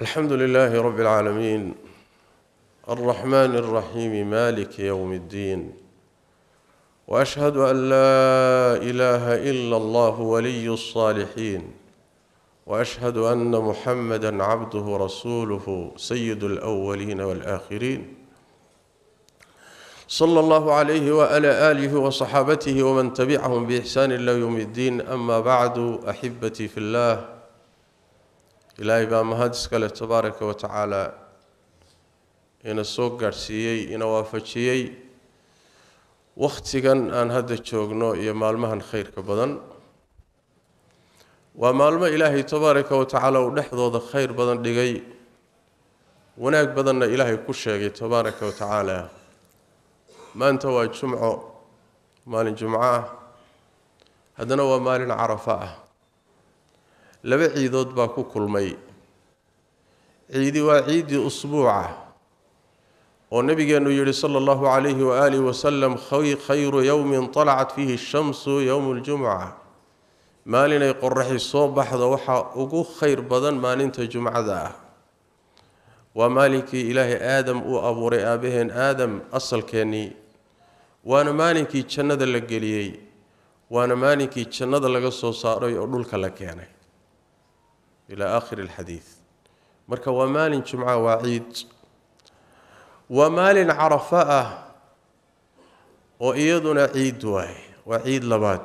الحمد لله رب العالمين الرحمن الرحيم مالك يوم الدين واشهد ان لا اله الا الله ولي الصالحين واشهد ان محمدا عبده رسوله سيد الاولين والاخرين صلى الله عليه وعلى اله وصحابته ومن تبعهم باحسان الى يوم الدين اما بعد احبتي في الله ilaahay baa mahad iskale tabaaraka wa tacaala ina soo gaadhsiiyey ina waafajiyey wakhtigan aan hadda joogno iyo maalmahan khayrka badan waa maalmo ilaahay tabaaraka wa tacaala uu dhexdooda khayr badan dhigay wanaag badanna ilaahay ku sheegay tabaaraka wa tacaala maanta waa jumco maalin jumco ah haddana waa maalin carafa ah laba ciidood baa ku kulmay ciidi waa ciidii usbuuca oo nabigeenu yidhi sala allahu calayhi waaalihi wasalam khayru yowmin talacat fiihi shamsu yowmu ljumca maalinay qoraxi soo baxdo waxaa ugu khayr badan maalinta jumcada ah waa maalinkii ilaahay aadam uu abuuray aabaheen aadam asalkeennii waana maalinkii jannada la geliyey waana maalinkii jannada laga soo saaray oo dhulka la keenay إلى آخر الحديث marka waa maalin jumca waa ciid waa maalin carafa ah oo iyaduna ciid waaye waa ciid labaad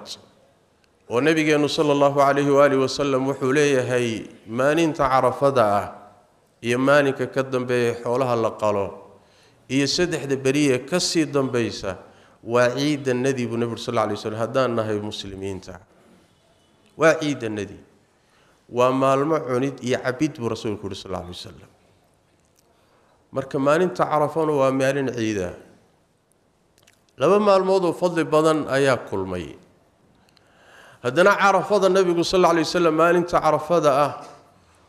oo nabigeennu sala allahu calayhi waaalih wasalam wuxuu leeyahay maalinta carafada ah iyo maalinka ka dambeeya xoolaha la qalo iyo saddexda beriye ka sii dambaysa waa ciidda nadi buu nebigu sal lla lay waslm haddaan nahay muslimiinta waa ciidda nadi waa maalmo cunid iyo cabid buu rasuulku yihi sal lla alay wasalam marka maalinta carafona waa maalin ciida laba maalmood oo fadli badan ayaa kulmay haddana carafada nebigu sal lla alay wasalam maalinta carafada ah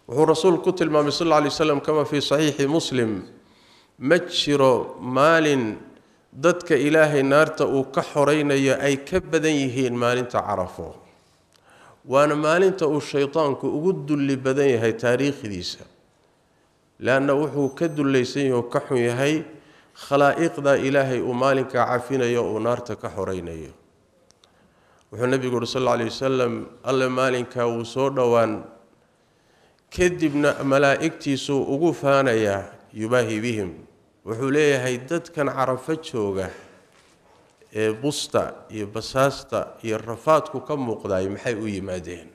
wuxuu rasuulku ku tilmaamay sal lla alay wasalam kama fii saxiixi muslim ma jiro maalin dadka ilaahay naarta uu ka xoraynayo ay ka badan yihiin maalinta carafo waana maalinta uu shaydaanku ugu dulli badan yahay taariikhdiisa leanna wuxuu ka dullaysan yahoo ka xun yahay khalaa'iqda ilaahay uu maalinkaa cafinayo uu naarta ka xoraynayo wuxuu nebigu uhi sal alla alay wasalam alle maalinkaa wuu soo dhowaan kadibna malaa'igtiisuu ugu faanayaa yubaahi bihim wuxuu leeyahay dadkan carafo jooga ee busta iyo basaasta iyo rafaadku ka muuqdaay maxay u yimaadeen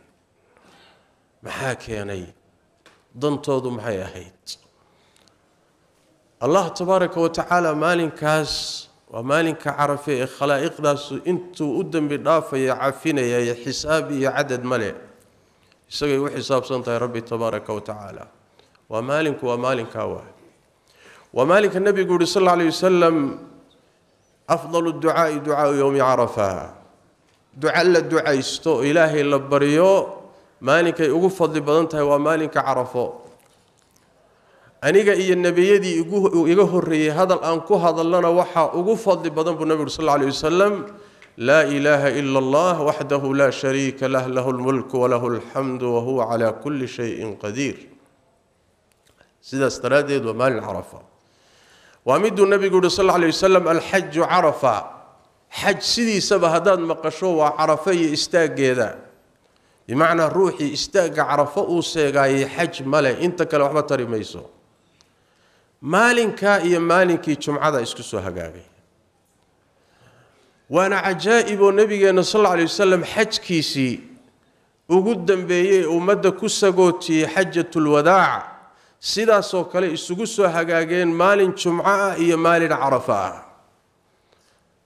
maxaa keenay dantoodu maxay ahayd allah tabaaraka watacaala maalinkaas waa maalinka carafe ee khalaa'iqdaasu intuu u dembi dhaafaya cafinayaye xisaab iyo cadad male isagay u xisaabsan tahay rabbi tabaaraka wa tacaala waa maalinku waa maalinkaa waa waa maalinka nebigu yihi sal alla alay wasalam أفضل الدعاء دعاء يوم عرفة دعاء الدعاء دعاء استو إلهي لبريو مالك يوقف فضل بدنته ومالك عرفه أنيق إي النبي يدي يقه الري هذا الآن كو هذا لنا وحى وقف فضل بدن النبي صلى الله عليه وسلم لا إله إلا الله وحده لا شريك له له الملك وله الحمد وهو على كل شيء قدير سيدة استراديد ومال عرفه وامد النبي يقول صلى الله عليه وسلم الحج عرفة حج سيدي سبا هدان مقشو عرفي استاق هذا بمعنى روحي استاق عرفة وسيقا حج ملي انت كلا وحبا تري ميسو مالين كاي مالين كي جمعة اسكسو هقاقي وانا عجائب النبي صلى الله عليه وسلم حج كيسي وقدم بيه ومدى كسا قوتي حجة الوداع sidaas oo kale isugu soo hagaageen maalin jumco ah iyo maalin carafa ah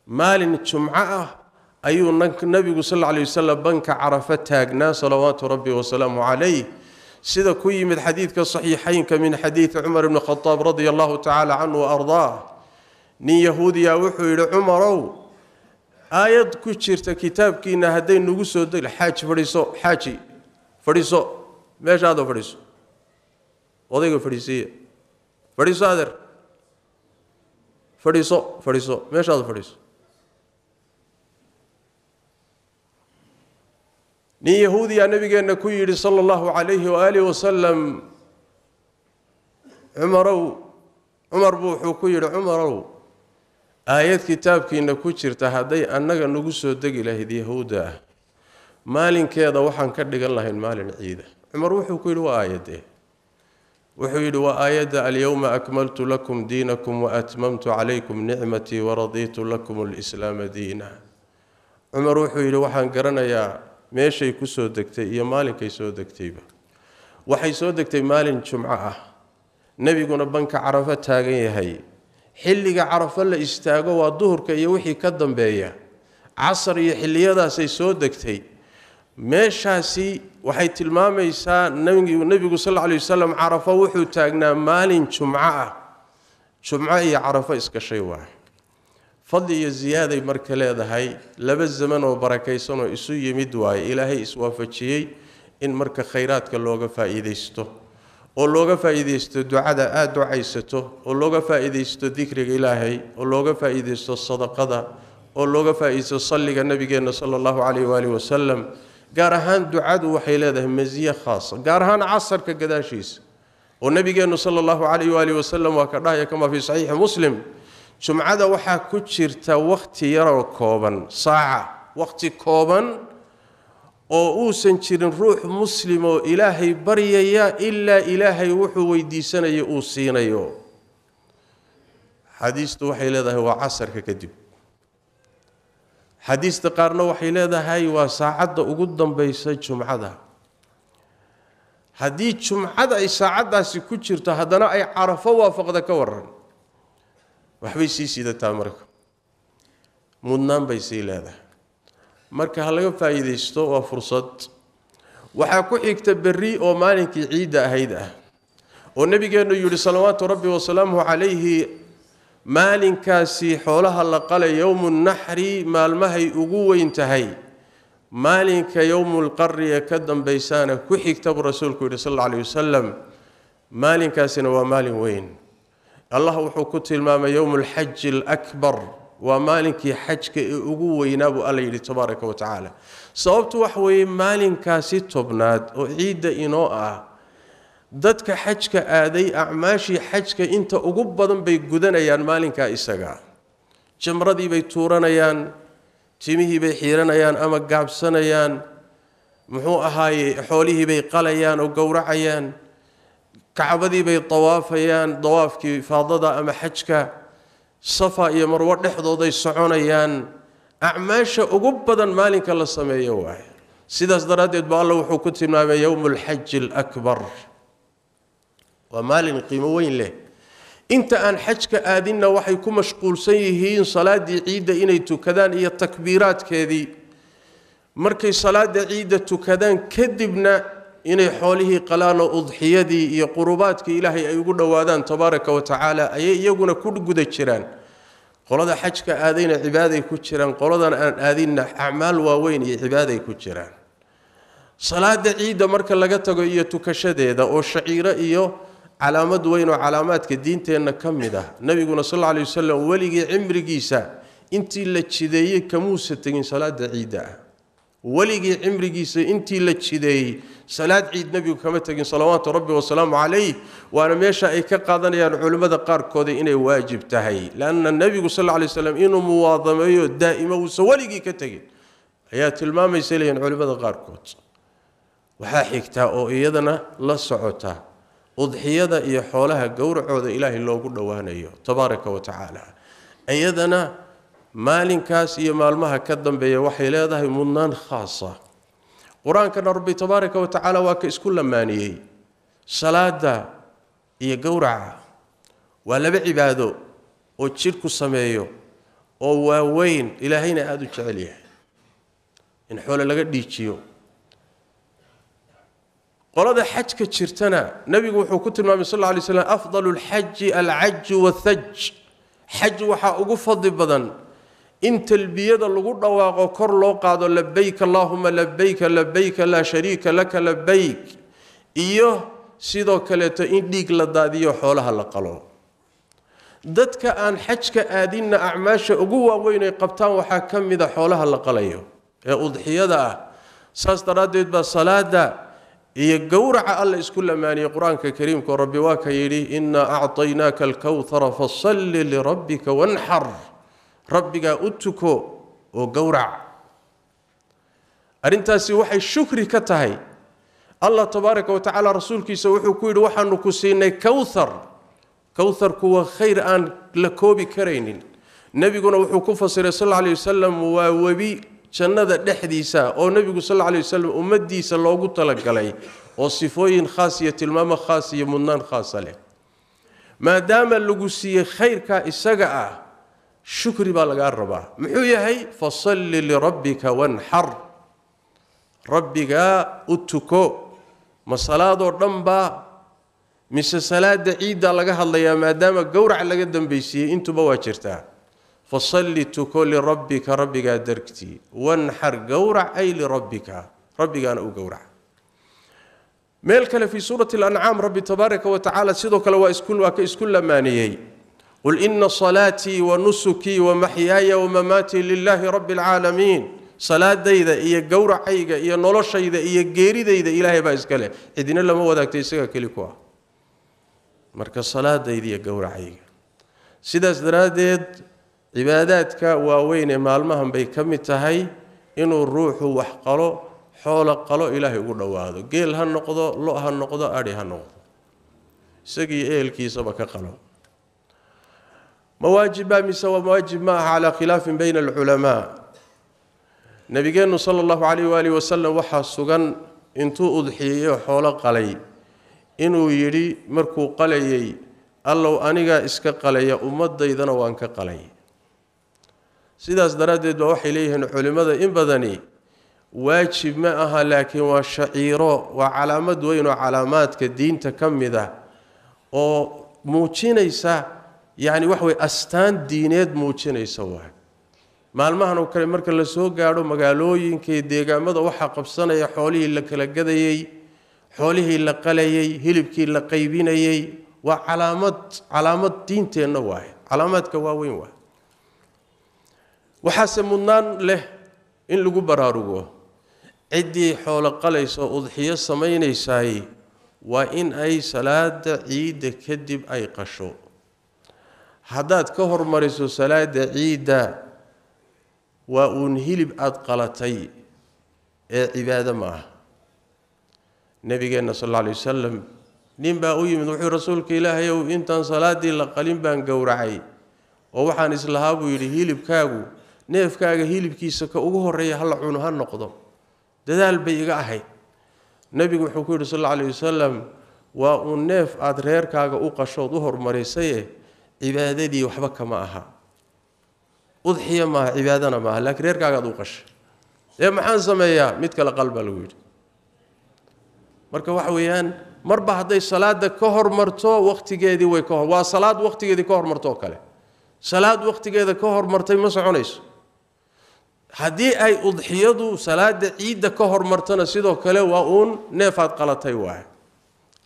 maalin jumco ah ayuu nabigu sal lla alay wasalam banka carafa taagnaa salawaatu rabbi wasalaamu calayh sida ku yimid xadiidka saxiixaynka min xadiidi cumar ibni khadaab radia allahu tacaala canhu waardaah nin yahuudiya wuxuu yidhi cumarow aayad ku jirta kitaabkiinna hadday nagu soo degl xaaj fadhiiso xaaji fadhiiso meeshaadoo fadhiiso وضيق الفريسية فريسة هذا فريسة فريسة ماذا هذا فريسة ني يهودي النبي قال نكوي صلى الله عليه وآله وسلم عمرو عمر بو حكوي عمرو آيات كتابك إن كوشر تهدي أنك نقص دق إلى هذه يهودا مال كذا وحن كرد الله المال العيدة عمر بو حكوي آيته wuxuu yidhi waa aayadda alyowma akmaltu lakum diinakum waatmamtu calaykum nicmatii waradiitu lakum alislaama diina cumar wuxuu yidhi waxaan garanayaa meeshay ku soo degtay iyo maalinkay soo degtayba waxay soo degtay maalin jumco ah nebiguna banka carafo taagan yahay xilliga carafo la istaago waa duhurka iyo wixii ka dambeeya casar iyo xilliyadaasay soo degtay meeshaasi waxay tilmaamaysaa nebigu sal aley wasalam carafo wuxuu taagnaa maalin jumco ah jumco iyo carafo iskashay waay fadli iyo ziyaaday marka leedahay laba zaman oo barakaysan oo isu yimid waaye ilaahay iswaafajiyey in marka khayraadka looga faa'iidaysto oo looga faa'iidaysto ducada aada ducaysato oo looga faa'iidaysto dikriga ilaahay oo looga faa'iidaysto sadaqada oo looga faa'iidaysto salliga nabigeenna sala allahu calayh waalihi wasalam قال هان دعاد وحي له مزية خاصة قال عصر كقداشيس والنبي قال صلى الله عليه وآله وسلم وكذا كما في صحيح مسلم ثم عاد وحا كتشرت وقت يرى كوبن ساعة وقت كوبن او اوسن جيرين مسلم الهي بريا الا الهي وحو ويديسن او سينيو حديث توحي لده وعصر كدب xadiista qaarna waxay leedahay waa saacadda ugu dambaysa jumcada haddii jumcada ay saacaddaasi ku jirto haddana ay carafo waafaqda ka waran waxbay sii sidataa marka mudnaan bay sii leedahay marka ha laga faa'iidaysto waa fursad waxaa ku xigta berri oo maalinkii ciidda ahayd ah oo nebigeennu yidhi salawaatu rabbi wasalaamuhu calayhi maalinkaasi xoolaha la qalay yowmu naxri maalmahay ugu weyn tahay maalinka yowmulqarri ee ka dambaysaana ku xigta buu rasuulku yidhi sal alla aley wasalam maalinkaasina waa maalin weyn allah wuxuu ku tilmaamay yowmu alxaji alakbar waa maalinkii xajka ee ugu weynaa buu alla yidhi tabaaraka wa tacaala sababtu wax weeye maalinkaasi tobnaad oo ciidda inoo ah dadka xajka aaday acmaashii xajka inta ugu badan bay gudanayaan maalinkaa isagaa jamradiibay tuuranayaan timihiibay xiiranayaan ama gaabsanayaan muxuu ahaaye xoolihiibay qalayaan oo gowracayaan kacbadiibay dawaafayaan dawaafkii faadada ama xajka safa iyo marwo dhexdooday soconayaan acmaasha ugu badan maalinka la sameeyo waaye sidaas daraaddeed ba alla wuxuu ku tilmaamay yowmu alxaji alakbar waa maalin qiimo weyn leh inta aan xajka aadinna waxay ku mashquulsan yihiin salaadii ciidda inay tukadaan iyo takbiiraadkeedii markay salaada ciidda tukadaan kadibna inay xoolihii qalaan oo udxiyadii iyo qurubaadkii ilaahay ay ugu dhowaadaan tabaaraka wa tacaala ayay iyaguna ku guda jiraan qolada xajka aadayna cibaaday ku jiraan qoladan aan aadinna acmaal waaweyn iyo cibaaday ku jiraan salaada ciidda marka laga tago iyo tukashadeeda oo shaciiro iyo calaamad weyn oo calaamaadka diinteenna ka mid ah nebiguna sal alla alay wasalam weligii cimrigiisa intii la jideeyey kamuusa tegin salaada ciidda ah weligii cimrigiisa intii la jideeyey salaad ciid nebigu kama tegin salawaatu rabbi wasalaamu calayh waana meesha ay ka qaadanayaan culimmada qaarkooda inay waajib tahay leanna nebigu sal alla alay wasalam inuu muwaadameeyo daa'ima uusan weligii ka tegin ayaa tilmaamaysa leeyihiin culimmada qaarkood waxaa xigtaa oo iyadana la socotaa udxiyada iyo xoolaha gowracooda ilaahay loogu dhowaanayo tabaaraka wa tacaala iyadana maalinkaas iyo maalmaha ka dambeeya waxay leedahay mudnaan khaasa qur-aankana rabbi tabaaraka wa tacaala waa ka isku lamaaniyey salaada iyo gowraca waa laba cibaado oo jidhku sameeyo oo waaweyn ilaahayna aada u jecel yahay in xoole laga dhiijiyo qolada xajka jirtana nebigu wuxuu ku tilmaamay sal alay slam afdalu lxaji alcaju wathaj xaj waxaa ugu fadli badan in talbiyada lagu dhawaaqo kor loo qaado labayk allaahuma labayka labayka laa shariika laka labayk iyo sidoo kaleeto in dhiig la daadiyo xoolaha la qalo dadka aan xajka aadinna acmaasha ugu waaweynay qabtaan waxaa ka mida ah xoolaha la qalayo ee udxiyada ah saas daraaddeed baa salaada يجور على كل ما يعني قرآن كريم كربي واك يلي إن أعطيناك الكوثر فصل لربك وانحر ربك أتكو وجورع أنت سوحي الشكر كتهي الله تبارك وتعالى رسولك سوحي كل وحن كسين كوثر كوثر كو خير أن لكوبي كرين نبي قلنا وحكوفة صلى الله عليه وسلم ووبي jannada dhexdiisa oo nebigu sal lla alay wasalam ummadiisa loogu talagalay oo sifooyin khaas iyo tilmaamo khaas iyo mudnaan khaasa leh maadaama lagu siiyey khayrkaa isaga ah shukri baa lagaa rabaa muxuu yahay fasalli lirabbika wanxar rabbigaa u tuko ma salaadoo dhanbaa mise salaada ciiddaa laga hadlayaa maadaama gowrac laga dambaysiiyey intuba waa jirtaa فصلي تقول لربك ربك أدركتي وانحر قورع أي لربك ربك أنا أقورع ملك في سورة الأنعام ربي تبارك وتعالى سيدك لو إسكل وكإسكل مانيي قل إن صلاتي ونسكي ومحياي ومماتي لله رب العالمين صلاة ديدا إيا قورع أيقا إيا نولوش أيقا إيا قيري ديدا إلهي با إسكالة إذن الله مو ذاك تيسيقا كليكوا مركز صلاة ديدا إيا قورع أيقا سيدة عباداتك واوين مالمهم بي كمتهي انو الروح وحقلو حول قلو الهي او دواهدو قيل هن نقضو لو هن نقضو اري هن نقضو سقي ايل كي سبك قلو مواجب ما سوى مواجب ما على خلاف بين العلماء نبي جن صلى الله عليه واله وسلم وحى سغن انتو اضحيه حول قلي انو يري مركو قليي الله اني اسك قليي امتي دنا وان sidaas daraaddeed baa waxay leeyihiin culimmada in badani waajib ma aha laakiin waa shaciiro waa calaamad weyn oo calaamaadka diinta ka mid ah oo muujinaysa yacni waxa weye astaan diineed muujinaysa waay maalmahan oo kale marka la soo gaadho magaalooyinka iyo deegaamada waxaa qabsanaya xoolihii la kala gadayey xoolihii la qalayey hilibkii la qaybinayey waa calaamad calaamad diinteenna waaye calaamaadka waaweyn waay waxaase mudnaan leh in lagu baraarugo ciddii xoolo qalayso udxiyo samaynaysaay waa in ay salaada ciidda kadib ay qasho haddaad ka hormariso salaada ciidda waa uun hilib aada qalatay ee cibaado ma ah nebigeenna sal alla alay wasalam nin baa u yimid wuxuu rasuulka ilaahay intaan salaaddii la qalin baan gowracay oo waxaan islahaa buu yidhi hilibkaagu neefkaaga hilibkiisa ka ugu horeeya hala cuno ha noqdo dadaal bay iga ahayd nebigu wuxuu ku yidhi sal alla alayh wasalam waa uun neef aad reerkaaga u qashood u hormarisaye cibaadadii waxba kama aha udxiya maaha cibaadana maaha laakiin reerkaaga u qashay ee maxaan sameeyaa mid kale qal baa lagu yidhi marka waxa weeyaan marba hadday salaada ka hormarto waqtigeedii way waa salaad waqtigeedii ka hormarto oo kale salaad waqtigeeda ka hormartay ma soconayso haddii ay udxiyadu salaada ciidda ka hormartona sidoo kale waa uun neefaad qalatay waay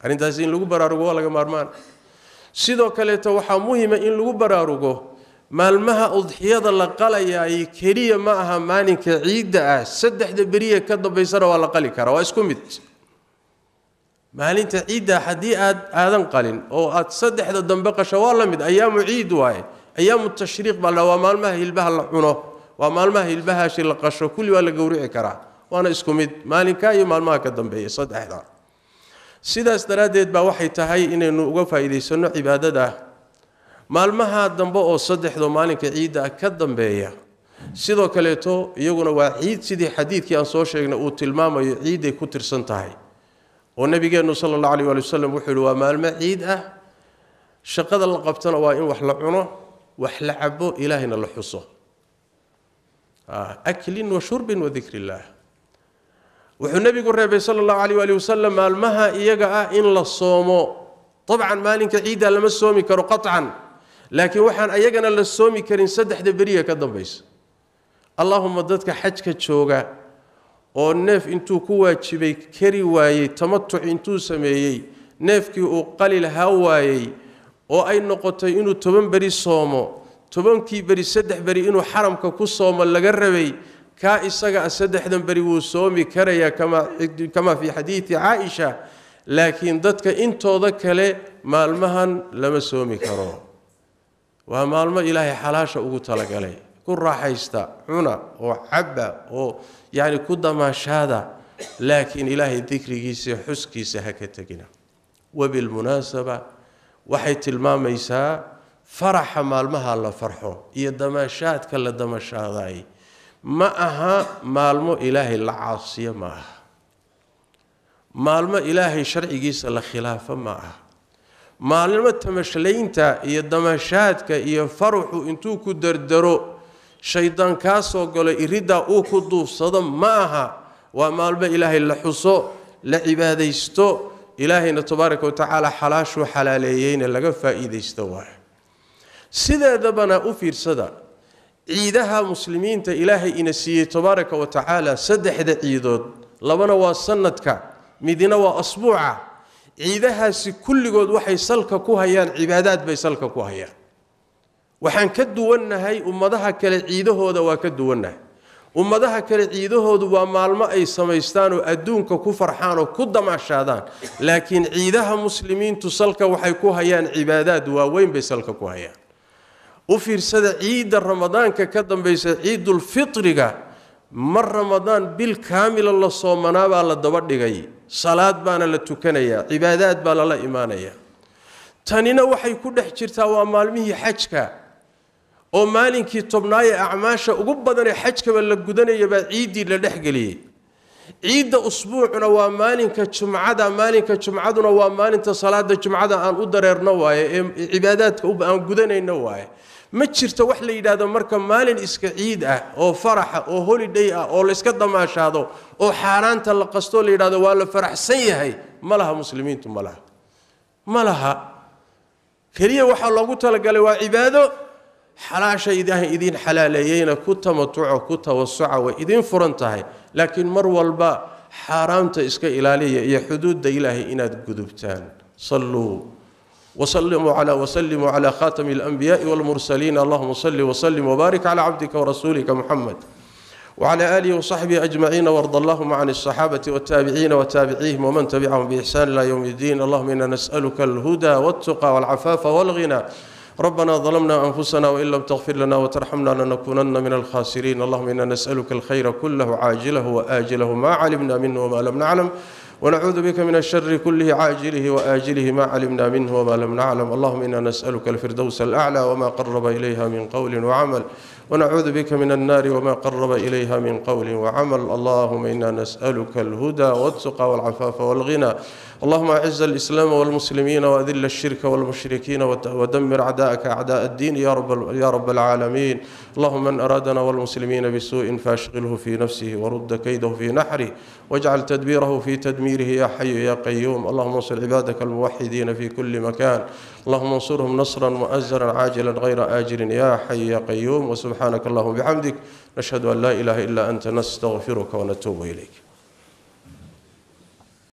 arintaas in lagu baraarugo waa laga maarmaan sidoo kaleeto waxaa muhima in lagu baraarugo maalmaha udxiyada la qalayaaye keliya ma aha maalinka ciidda ah saddexda beriye ka dambaysana waa la qali karaa waa isku mid maalinta ciidda haddii aad aadan qalin oo aad saddexda dambe qasho waa la mid ayaamu ciid waaye ayaamu tashriiq baa la waa maalmaha hilbaha la cuno waa maalmaha ilbahaashii la qasho kulli waa la gowrici karaa waana isku mid maalinka iyo maalmaha ka dambeeya saddexda sidaas daraaddeed baa waxay tahay inaynu uga faa'iidaysanno cibaadada maalmaha dambe oo saddexdo maalinka ciidda ka dambeeya sidoo kaleeto iyaguna waa ciid sidii xadiidkii aan soo sheegnay uu tilmaamayo ciidday ku tirsan tahay oo nabigeennu sala allahu alay waali wasalam wuxuu yihi waa maalmo ciid ah shaqada la qabtana waa in wax la cuno wax la cabo ilaahayna la xuso آه، أكل وشرب وذكر الله وحن نبي قرر صلى الله عليه وآله وسلم المها إيقا آه، إن للصوم طبعا ما لنك عيدا لما السومي كرو قطعا لكن وحن أيقنا للصومي كرين سدح دبرية كدب بيس اللهم ددك حجك تشوغا oo neef intuu ku waajibay kari waayey tamatuc intuu sameeyey neefkii uu qali lahaa waayey oo ay noqotay inuu toban beri soomo tobankii beri saddex beri inuu xaramka ku soomo laga rabay kaa isaga saddexdan beri wuu soomi karayaa kama fii xadiidi caaisha laakiin dadka intooda kale maalmahan lama soomi karo waa maalmo ilaahay xalaasha ugu talagalay ku raaxaysta cuna oo cabba oo yacni ku damaashaada laakiin ilaahay dikrigiisa xuskiisa ha ka tegina wabilmunaasaba waxay tilmaamaysaa فرح مال مها الله فرحه يا دمشات كلا دمشاداي ما اها مال مو اله الا عاصي ما مال ما اله شرعي جيس الا خلاف ما مال ما تمشلينتا يا دمشات كا يا فرحو انتو كدردرو شيطان كاسو قال اريد او كدو صدم ما اها ومال ما اله الا حصو لعباده استو إلهي تبارك وتعالى حلاش وحلاليين اللي قفا إذا استواه sideedabana u fiirsada ciidaha muslimiinta ilaahay ina siiyey tabaaraka wa tacaala saddexda ciidood labana waa sanadka midina waa asbuuca ciidahaasi kulligood waxay salka ku hayaan cibaadaad bay salka ku hayaan waxaan ka duwannahay ummadaha kale ciidahooda waa ka duwannahay ummadaha kale ciidahoodu waa maalmo ay samaystaan oo adduunka ku farxaan oo ku damaashaadaan laakiin ciidaha muslimiintu salka waxay ku hayaan cibaadaad waaweyn bay salka ku hayaan u fiirsada ciidda ramadaanka ka dambaysa ciidulfitriga mar ramadaan bil kaamila la soomanaabaa la daba dhigay salaad baana la tukanayaa cibaadaad baa lala imaanayaa tanina waxay ku dhex jirtaa waa maalmihii xajka oo maalinkii tobnaaye acmaasha ugu badanee xajkaba la gudanayabaa ciiddii la dhexgeliyey ciidda usbuucuna waa maalinka jumcada maalinka jumcaduna waa maalinta salaada jumcada aan u dareerno waaye ee cibaadaadka aan gudanayno waaye ma jirto wax la yidhaahdo marka maalin iska ciid ah oo faraxa oo holiday ah oo la iska damaashaado oo xaaraanta la qastoo la yidhahdo waa la faraxsan yahay ma laha muslimiintu ma laha ma laha keliya waxaa loogu talagalay waa cibaado xalaasha ilaahay idiin xalaaleeyeyna ku tamatuco ku tawasuca way idiin furan tahay laakiin mar walba xaaraamta iska ilaaliya iyo xuduudda ilaahay inaad gudubtaan salluu وسلموا على وسلموا على خاتم الأنبياء والمرسلين اللهم صل وسلم وبارك على عبدك ورسولك محمد وعلى آله وصحبه أجمعين وارض اللهم عن الصحابة والتابعين وتابعيهم ومن تبعهم بإحسان إلى يوم الدين اللهم إنا نسألك الهدى والتقى والعفاف والغنى ربنا ظلمنا أنفسنا وإن لم تغفر لنا وترحمنا لنكونن من الخاسرين اللهم إنا نسألك الخير كله عاجله وآجله ما علمنا منه وما لم نعلم ونعوذ بك من الشر كله عاجله وآجله ما علمنا منه وما لم نعلم اللهم إنا نسألك الفردوس الأعلى وما قرب إليها من قول وعمل ونعوذ بك من النار وما قرب إليها من قول وعمل اللهم إنا نسألك الهدى والتقى والعفاف والغنى اللهم أعز الإسلام والمسلمين وأذل الشرك والمشركين ودمر أعداءك أعداء الدين يا رب, يا رب العالمين اللهم من أرادنا والمسلمين بسوء فاشغله في نفسه ورد كيده في نحره واجعل تدبيره في تدميره يا حي يا قيوم اللهم انصر عبادك الموحدين في كل مكان اللهم انصرهم نصرا مؤزرا عاجلا غير آجل يا حي يا قيوم وسبحانك اللهم بحمدك نشهد أن لا إله إلا أنت نستغفرك ونتوب إليك